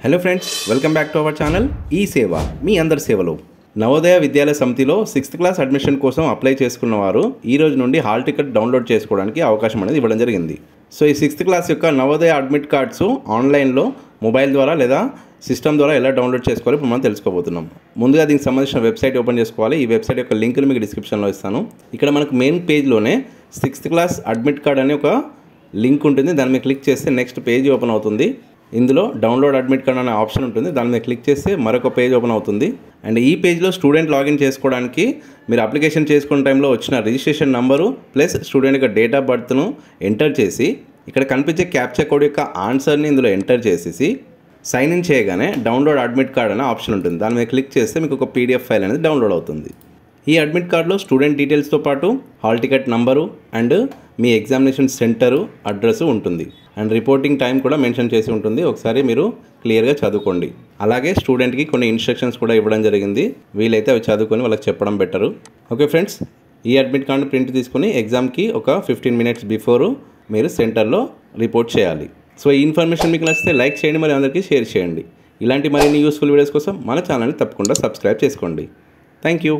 hello friends welcome back to our channel ఈ సేవ మీ అందరి సేవలు నవోదయ విద్యాలయ సమితిలో సిక్స్త్ క్లాస్ అడ్మిషన్ కోసం అప్లై చేసుకున్న వారు ఈ రోజు నుండి హాల్ టికెట్ డౌన్లోడ్ చేసుకోవడానికి అవకాశం అనేది ఇవ్వడం జరిగింది సో ఈ సిక్స్త్ క్లాస్ యొక్క నవోదయ అడ్మిట్ కార్డ్స్ ఆన్లైన్లో మొబైల్ ద్వారా లేదా సిస్టమ్ ద్వారా ఎలా డౌన్లోడ్ చేసుకోవాలి ఇప్పుడు మనం తెలుసుకోబోతున్నాం ముందుగా దీనికి సంబంధించిన వెబ్సైట్ ఓపెన్ చేసుకోవాలి ఈ వెబ్సైట్ యొక్క లింక్ని మీకు డిస్క్రిప్షన్లో ఇస్తాను ఇక్కడ మనకు మెయిన్ పేజ్లోనే సిక్స్త్ క్లాస్ అడ్మిట్ కార్డ్ అనే ఒక లింక్ ఉంటుంది దాన్ని మీరు క్లిక్ చేస్తే నెక్స్ట్ పేజ్ ఓపెన్ అవుతుంది ఇందులో డౌన్లోడ్ అడ్మిట్ కార్డ్ అనే ఆప్షన్ ఉంటుంది దాని మీద క్లిక్ చేస్తే మరొక పేజ్ ఓపెన్ అవుతుంది అండ్ ఈ పేజ్లో స్టూడెంట్ లాగిన్ చేసుకోవడానికి మీరు అప్లికేషన్ చేసుకున్న టైంలో వచ్చిన రిజిస్ట్రేషన్ నంబరు ప్లస్ స్టూడెంట్ యొక్క డేట్ ఆఫ్ బర్త్ను ఎంటర్ చేసి ఇక్కడ కనిపించే క్యాప్చర్ కోడ్ యొక్క ఆన్సర్ని ఇందులో ఎంటర్ చేసేసి సైన్ ఇన్ చేయగానే డౌన్లోడ్ అడ్మిట్ కార్డ్ అనే ఆప్షన్ ఉంటుంది దాని మీద క్లిక్ చేస్తే మీకు ఒక పీడిఎఫ్ ఫైల్ అనేది డౌన్లోడ్ అవుతుంది ఈ అడ్మిట్ కార్డులో స్టూడెంట్ డీటెయిల్స్తో పాటు హాల్ టికెట్ నంబరు అండ్ మీ ఎగ్జామినేషన్ సెంటరు అడ్రస్ ఉంటుంది అండ్ రిపోర్టింగ్ టైం కూడా మెన్షన్ చేసి ఉంటుంది ఒకసారి మీరు క్లియర్గా చదువుకోండి అలాగే స్టూడెంట్కి కొన్ని ఇన్స్ట్రక్షన్స్ కూడా ఇవ్వడం జరిగింది వీలైతే అవి చదువుకొని వాళ్ళకి చెప్పడం బెటరు ఓకే ఫ్రెండ్స్ ఈ అడ్మిట్ కార్డు ప్రింట్ తీసుకుని ఎగ్జామ్కి ఒక ఫిఫ్టీన్ మినిట్స్ బిఫోరు మీరు సెంటర్లో రిపోర్ట్ చేయాలి సో ఈ ఇన్ఫర్మేషన్ మీకు నచ్చితే లైక్ చేయండి మరి అందరికీ షేర్ చేయండి ఇలాంటి మరిన్ని యూస్ఫుల్ వీడియోస్ కోసం మన ఛానల్ని తప్పకుండా సబ్స్క్రైబ్ చేసుకోండి థ్యాంక్ యూ